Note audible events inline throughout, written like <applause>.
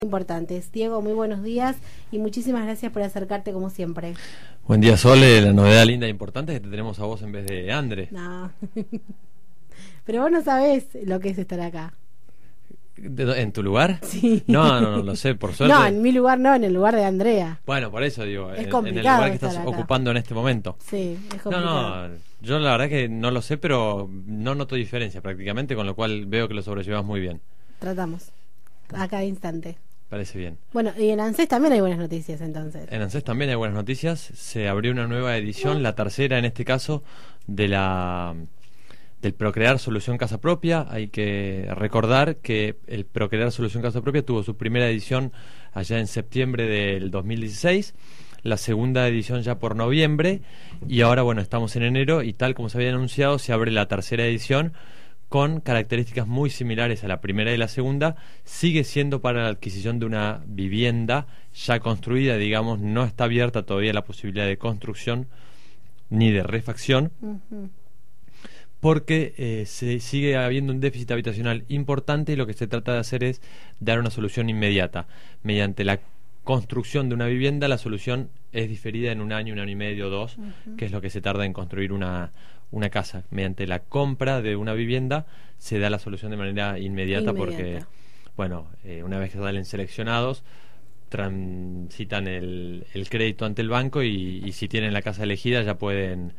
importantes. Diego, muy buenos días y muchísimas gracias por acercarte como siempre. Buen día, Sole. La novedad linda e importante es que te tenemos a vos en vez de André. No. <laughs> Pero vos no sabés lo que es estar acá. ¿En tu lugar? Sí. No, no, no, lo sé, por <laughs> suerte. No, en mi lugar no, en el lugar de Andrea. Bueno, por eso digo, es en, en, el lugar que estás ocupando en este momento. Sí, es complicado. No, no, yo la verdad que no lo sé, pero no noto diferencia prácticamente, con lo cual veo que lo sobrellevas muy bien. Tratamos, a cada instante. Parece bien. Bueno, y en ANSES también hay buenas noticias entonces. En ANSES también hay buenas noticias. Se abrió una nueva edición, mm. la tercera en este caso, de la del Procrear Solución Casa Propia. Hay que recordar que el Procrear Solución Casa Propia tuvo su primera edición allá en septiembre del 2016 la segunda edición ya por noviembre y ahora bueno estamos en enero y tal como se había anunciado se abre la tercera edición con características muy similares a la primera y la segunda, sigue siendo para la adquisición de una vivienda ya construida, digamos, no está abierta todavía la posibilidad de construcción ni de refacción, porque eh, se sigue habiendo un déficit habitacional importante y lo que se trata de hacer es dar una solución inmediata. Mediante la construcción de una vivienda, la solución es diferida en un año, un año y medio, dos, que es lo que se tarda en construir una, una casa. Mediante la compra de una vivienda se da la solución de manera inmediata, porque, bueno, eh, una vez que salen seleccionados, transitan el, el crédito ante el banco y, si tienen la casa elegida ya pueden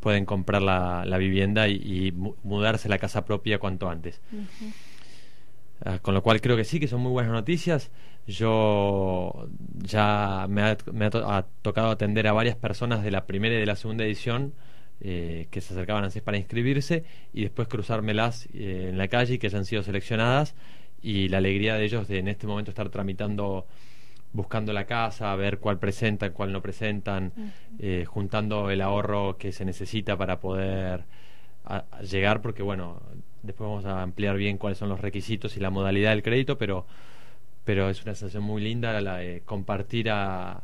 pueden comprar la, vivienda y, mudarse a la casa propia cuanto antes. Ah, con lo cual creo que sí, que son muy buenas noticias. Yo ya me ha, tocado atender a varias personas de la primera y de la segunda edición eh, que se acercaban así para inscribirse y después cruzármelas eh, en la calle y que hayan sido seleccionadas y la alegría de ellos de en este momento estar tramitando buscando la casa, ver cuál presentan, cuál no presentan, eh, juntando el ahorro que se necesita para poder llegar, porque bueno, después vamos a ampliar bien cuáles son los requisitos y la modalidad del crédito, pero, pero es una sensación muy linda la de compartir a,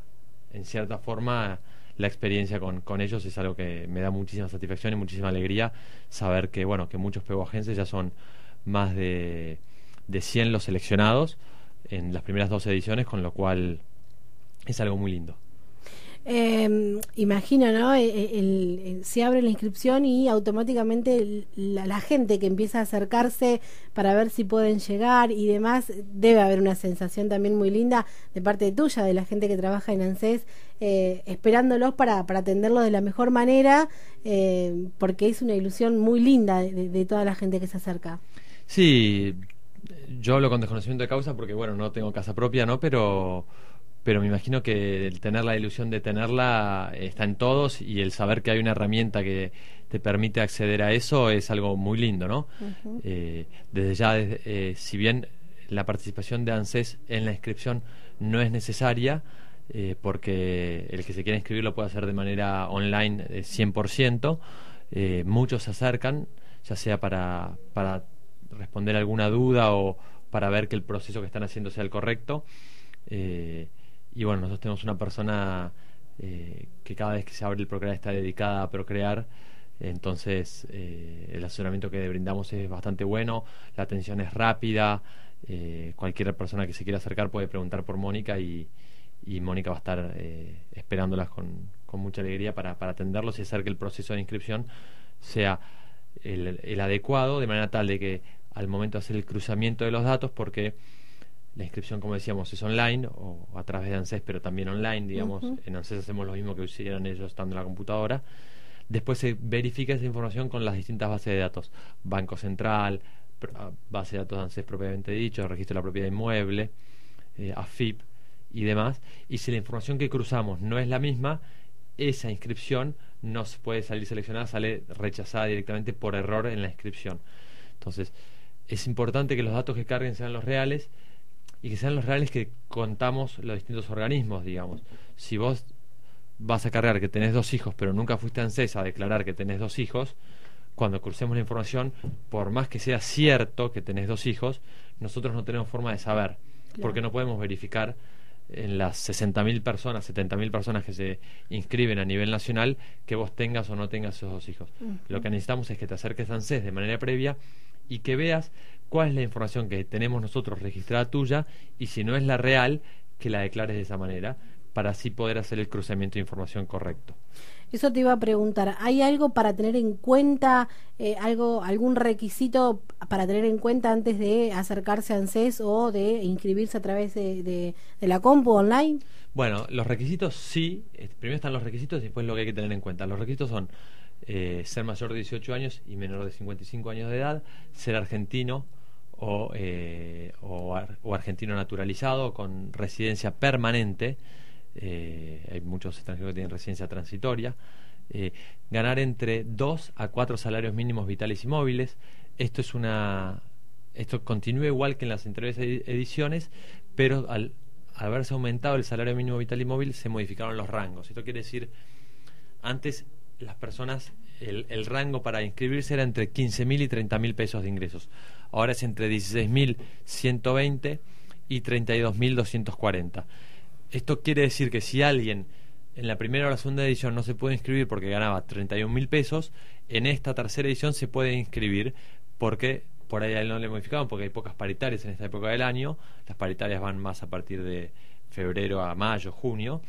en cierta forma la experiencia con, con, ellos es algo que me da muchísima satisfacción y muchísima alegría saber que, bueno, que muchos peguajenses ya son más de, de 100 los seleccionados en las primeras dos ediciones, con lo cual es algo muy lindo. Em, imagino, ¿no? E, e, el, se abre la inscripción y automáticamente la, gente que empieza a acercarse para ver si pueden llegar y demás, debe haber una sensación también muy linda de parte tuya, de la gente que trabaja en ANSES, eh, esperándolos para, para, atenderlos de la mejor manera, eh, porque es una ilusión muy linda de, de toda la gente que se acerca. Sí, yo hablo con desconocimiento de causa porque, bueno, no tengo casa propia, ¿no? Pero pero me imagino que el tener la ilusión de tenerla eh, está en todos y el saber que hay una herramienta que te permite acceder a eso es algo muy lindo, ¿no? Eh, desde ya, eh, si bien la participación de ANSES en la inscripción no es necesaria, porque el que se quiere inscribir lo puede hacer de manera online 100%, muchos se acercan, ya sea para, para responder alguna duda o para ver que el proceso que están haciendo sea el correcto. Y bueno, nosotros tenemos una persona eh, que cada vez que se abre el Procrear está dedicada a procrear. Entonces, eh, el asesoramiento que brindamos es bastante bueno, la atención es rápida. Eh, cualquier persona que se quiera acercar puede preguntar por Mónica y, Mónica va a estar esperándolas con, con, mucha alegría para, para atenderlos y hacer que el proceso de inscripción sea el, el adecuado, de manera tal de que al momento de hacer el cruzamiento de los datos, porque la inscripción, como decíamos, es online o, a través de ANSES, pero también online, digamos. En ANSES hacemos lo mismo que hicieron ellos estando en la computadora. Después se verifica esa información con las distintas bases de datos. Banco Central, ah, base de datos de ANSES propiamente dicho, registro de la propiedad inmueble, eh, AFIP y demás. Y si la información que cruzamos no es la misma, esa inscripción no puede salir seleccionada, sale rechazada directamente por error en la inscripción. Entonces, es importante que los datos que carguen sean los reales y que sean los reales que contamos los distintos organismos, digamos. Si vos vas a cargar que tenés dos hijos, pero nunca fuiste a ANSES a declarar que tenés dos hijos, cuando crucemos la información, por más que sea cierto que tenés dos hijos, nosotros no tenemos forma de saber, porque no podemos verificar en las 60.000 personas, 70.000 personas que se inscriben a nivel nacional, que vos tengas o no tengas esos dos hijos. Lo que necesitamos es que te acerques a ANSES de manera previa y que veas cuál es la información que tenemos nosotros registrada tuya y si no es la real, que la declares de esa manera para así poder hacer el cruzamiento de información correcto. Eso te iba a preguntar, ¿hay algo para tener en cuenta, eh, algo, algún requisito para tener en cuenta antes de acercarse a ANSES o de inscribirse a través de, la compu online? Bueno, los requisitos sí, este, primero están los requisitos y después lo que hay que tener en cuenta. Los requisitos son eh, ser mayor de 18 años y menor de 55 años de edad, ser argentino, o, eh, o, o, argentino naturalizado con residencia permanente, eh, hay muchos extranjeros que tienen residencia transitoria, eh, ganar entre 2 a 4 salarios mínimos vitales y móviles. Esto es una esto continúa igual que en las anteriores ediciones, pero al haberse aumentado el salario mínimo vital y móvil se modificaron los rangos. Esto quiere decir antes las personas el, rango para inscribirse era entre 15.000 y 30.000 pesos de ingresos. Ahora es entre 16.120 y 32.240. Esto quiere decir que si alguien en la primera o la segunda edición no se puede inscribir porque ganaba 31.000 pesos, en esta tercera edición se puede inscribir porque por ahí a él no le modificaban, porque hay pocas paritarias en esta época del año. Las paritarias van más a partir de febrero a mayo, junio.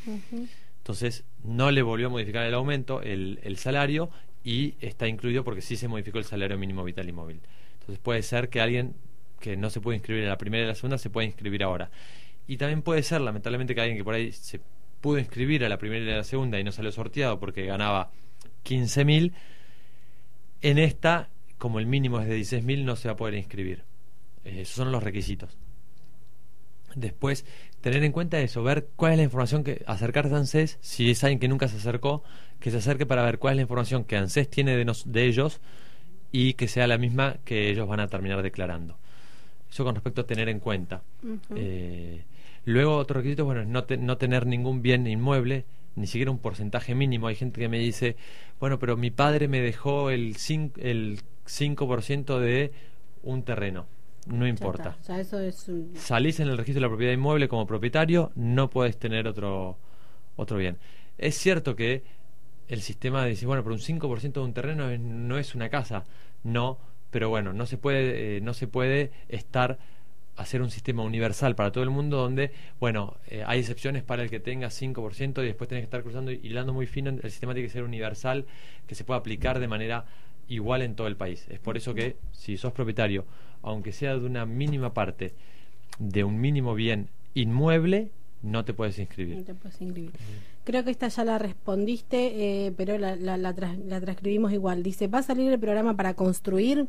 Entonces no le volvió a modificar el aumento, el, salario, y está incluido porque sí se modificó el salario mínimo vital y móvil. Entonces puede ser que alguien que no se puede inscribir en la primera y la segunda se pueda inscribir ahora. Y también puede ser, lamentablemente, que alguien que por ahí se pudo inscribir a la primera y a la segunda y no salió sorteado porque ganaba 15.000, en esta, como el mínimo es de 16.000, no se va a poder inscribir. Eh, esos son los requisitos. Después, tener en cuenta eso, ver cuál es la información que acercarse a ANSES, si es alguien que nunca se acercó, que se acerque para ver cuál es la información que ANSES tiene de, nos, de ellos y que sea la misma que ellos van a terminar declarando. Eso con respecto a tener en cuenta. Eh, luego, otro requisito bueno, es no, no tener ningún bien inmueble, ni siquiera un porcentaje mínimo. Hay gente que me dice, bueno, pero mi padre me dejó el, el 5% de un terreno no importa. Salís en el registro de la propiedad inmueble como propietario, no puedes tener otro, otro bien. Es cierto que el sistema dice, bueno, por un 5% de un terreno no es una casa. No, pero bueno, no se puede, eh, no se puede estar hacer un sistema universal para todo el mundo donde, bueno, eh, hay excepciones para el que tenga 5% y después tenés que estar cruzando y hilando muy fino. El sistema tiene que ser universal, que se pueda aplicar de manera igual en todo el país. Es por eso que si sos propietario aunque sea de una mínima parte, de un mínimo bien inmueble, no te puedes inscribir. Creo que esta ya la respondiste, eh, pero la, transcribimos igual. Dice, ¿va a salir el programa para construir?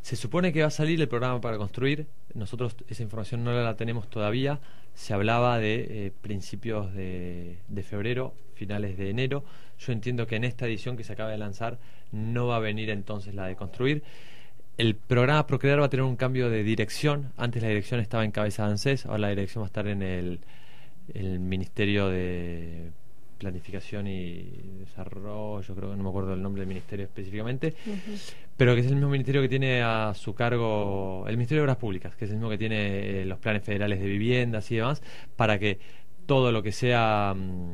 Se supone que va a salir el programa para construir. Nosotros esa información no la tenemos todavía. Se hablaba de eh, principios de febrero, finales de enero. Yo entiendo que en esta edición que se acaba de lanzar no va a venir entonces la de construir el programa Procrear va a tener un cambio de dirección. Antes la dirección estaba en cabeza de ANSES ahora la dirección va a estar en el, Ministerio de Planificación y Desarrollo, creo que no me acuerdo el nombre del ministerio específicamente, pero que es el mismo ministerio que tiene a su cargo el Ministerio de Obras Públicas, que es el mismo que tiene eh, los planes federales de viviendas y demás, para que todo lo que sea mm,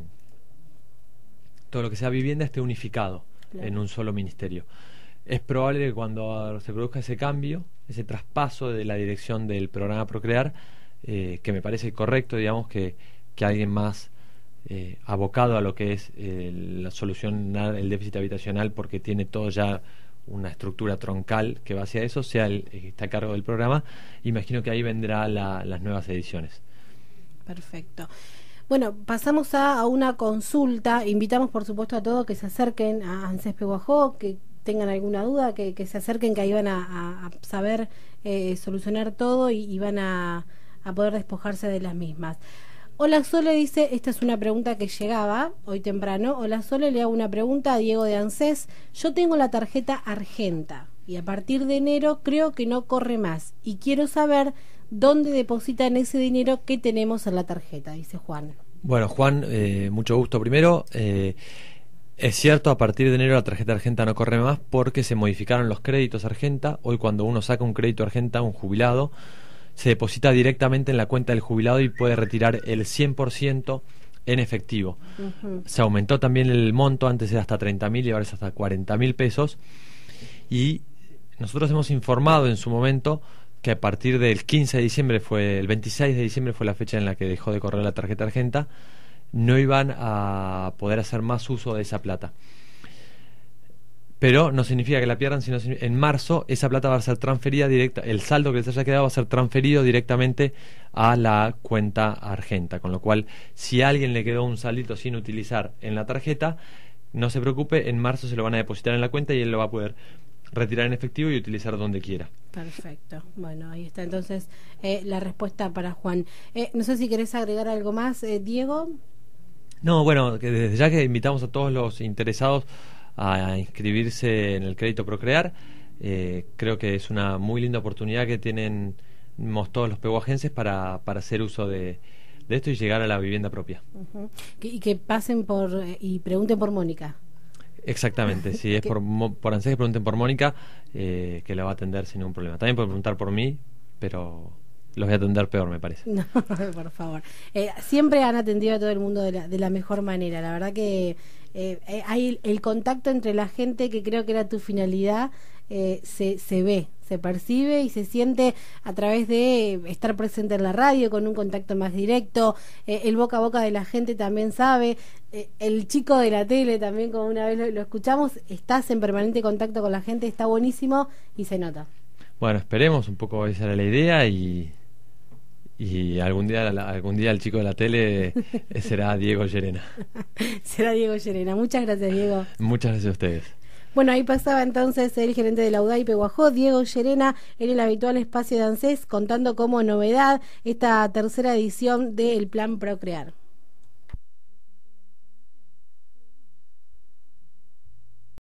todo lo que sea vivienda esté unificado en un solo ministerio es probable que cuando se produzca ese cambio, ese traspaso de la dirección del programa Procrear, eh, que me parece correcto, digamos, que, alguien más eh, abocado a lo que es eh, la solución el déficit habitacional porque tiene todo ya una estructura troncal que va hacia eso, sea el que está a cargo del programa. Imagino que ahí vendrán las nuevas ediciones. Perfecto. Bueno, pasamos a, una consulta. Invitamos, por supuesto, a todos que se acerquen a ANSES Peguajó, que tengan alguna duda, que, se acerquen, que ahí van a, saber eh, solucionar todo y, y van a, a, poder despojarse de las mismas. Hola Sole dice, esta es una pregunta que llegaba hoy temprano. Hola Sole, le hago una pregunta a Diego de ANSES. Yo tengo la tarjeta Argenta y a partir de enero creo que no corre más y quiero saber dónde depositan ese dinero que tenemos en la tarjeta, dice Juan. Bueno, Juan, eh, mucho gusto primero. Eh, es cierto, a partir de enero la tarjeta argenta no corre más porque se modificaron los créditos argenta. Hoy cuando uno saca un crédito argenta, un jubilado, se deposita directamente en la cuenta del jubilado y puede retirar el 100% en efectivo. Se aumentó también el monto, antes era hasta 30.000 mil y ahora es hasta 40.000 mil pesos. Y nosotros hemos informado en su momento que a partir del 15 de diciembre fue, el 26 de diciembre fue la fecha en la que dejó de correr la tarjeta argenta no iban a poder hacer más uso de esa plata. Pero no significa que la pierdan, sino en marzo esa plata va a ser transferida directa, el saldo que les haya quedado va a ser transferido directamente a la cuenta argenta. Con lo cual, si a alguien le quedó un saldito sin utilizar en la tarjeta, no se preocupe, en marzo se lo van a depositar en la cuenta y él lo va a poder retirar en efectivo y utilizar donde quiera. Perfecto. Bueno, ahí está entonces eh, la respuesta para Juan. Eh, no sé si querés agregar algo más, eh, Diego. No, bueno, desde ya que invitamos a todos los interesados a inscribirse en el crédito Procrear, eh, creo que es una muy linda oportunidad que tienen todos los peguajenses para, para hacer uso de, esto y llegar a la vivienda propia. y que pasen por y pregunten por Mónica. Exactamente, si <laughs> es por, por pregunten por Mónica, eh, que la va a atender sin ningún problema. También pueden preguntar por mí, pero los voy a atender peor, me parece. <laughs> No, por favor. Eh, siempre han atendido a todo el mundo de la, mejor manera. La verdad que eh, eh, hay el contacto entre la gente que creo que era tu finalidad, se, se ve, se percibe y se siente a través de estar presente en la radio con un contacto más directo, el boca a boca de la gente también sabe, el chico de la tele también como una vez lo, lo, escuchamos, estás en permanente contacto con la gente, está buenísimo y se nota. Bueno, esperemos un poco, esa era la idea y y algún día, algún día el chico de la tele eh, será Diego Llerena. <laughs> será Diego Llerena. Muchas gracias, Diego. Muchas gracias a ustedes. Bueno, ahí pasaba entonces el gerente de la UDAI Peguajó, Diego Llerena, en el habitual espacio de ANSES, contando como novedad esta tercera edición del Plan Procrear.